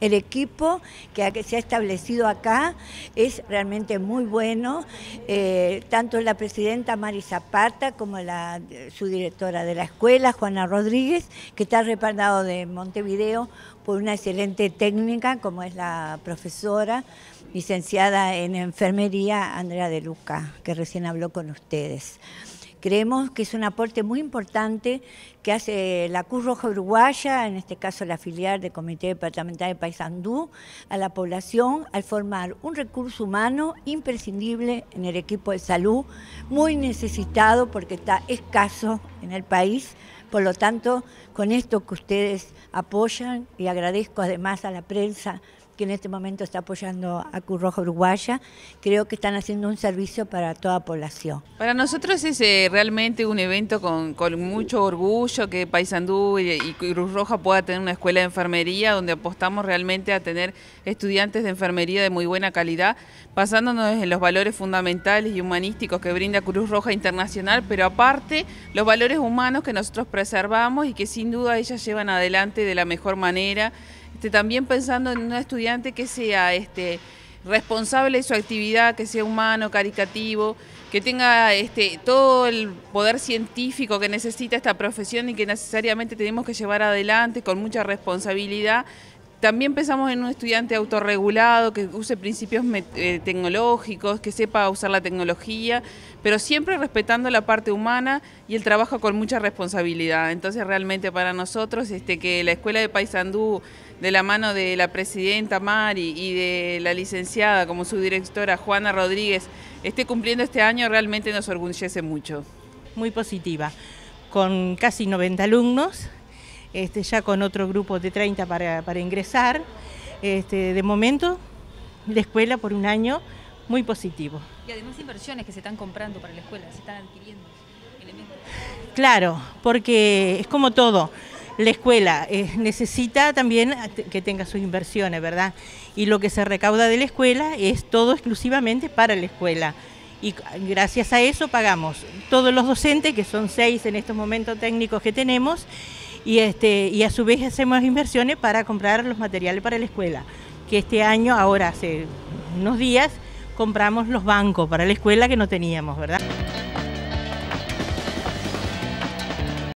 El equipo que se ha establecido acá es realmente muy bueno, eh, tanto la presidenta Mari Zapata como la, su directora de la escuela, Juana Rodríguez, que está reparado de Montevideo por una excelente técnica como es la profesora licenciada en enfermería Andrea de Luca, que recién habló con ustedes. Creemos que es un aporte muy importante que hace la Cruz Roja Uruguaya, en este caso la filial del Comité Departamental de Paysandú, a la población al formar un recurso humano imprescindible en el equipo de salud, muy necesitado porque está escaso en el país. Por lo tanto, con esto que ustedes apoyan y agradezco además a la prensa que en este momento está apoyando a Cruz Roja Uruguaya. Creo que están haciendo un servicio para toda población. Para nosotros es eh, realmente un evento con, mucho orgullo que Paysandú y, Cruz Roja pueda tener una escuela de enfermería donde apostamos realmente a tener estudiantes de enfermería de muy buena calidad, basándonos en los valores fundamentales y humanísticos que brinda Cruz Roja Internacional, pero aparte los valores humanos que nosotros preservamos y que sin duda ellas llevan adelante de la mejor manera este, también pensando en un estudiante que sea este, responsable de su actividad, que sea humano, caritativo, que tenga este, todo el poder científico que necesita esta profesión y que necesariamente tenemos que llevar adelante con mucha responsabilidad, también pensamos en un estudiante autorregulado, que use principios eh, tecnológicos, que sepa usar la tecnología, pero siempre respetando la parte humana y el trabajo con mucha responsabilidad. Entonces realmente para nosotros este, que la Escuela de Paysandú, de la mano de la presidenta Mari y de la licenciada como su directora Juana Rodríguez, esté cumpliendo este año realmente nos orgullece mucho. Muy positiva, con casi 90 alumnos, este, ya con otro grupo de 30 para, ingresar. Este, de momento, la escuela por un año, muy positivo. Y además inversiones que se están comprando para la escuela, se están adquiriendo elementos. Claro, porque es como todo. La escuela eh, necesita también que tenga sus inversiones, ¿verdad? Y lo que se recauda de la escuela es todo exclusivamente para la escuela y gracias a eso pagamos todos los docentes, que son seis en estos momentos técnicos que tenemos, y, este, y a su vez hacemos inversiones para comprar los materiales para la escuela, que este año, ahora hace unos días, compramos los bancos para la escuela que no teníamos, ¿verdad?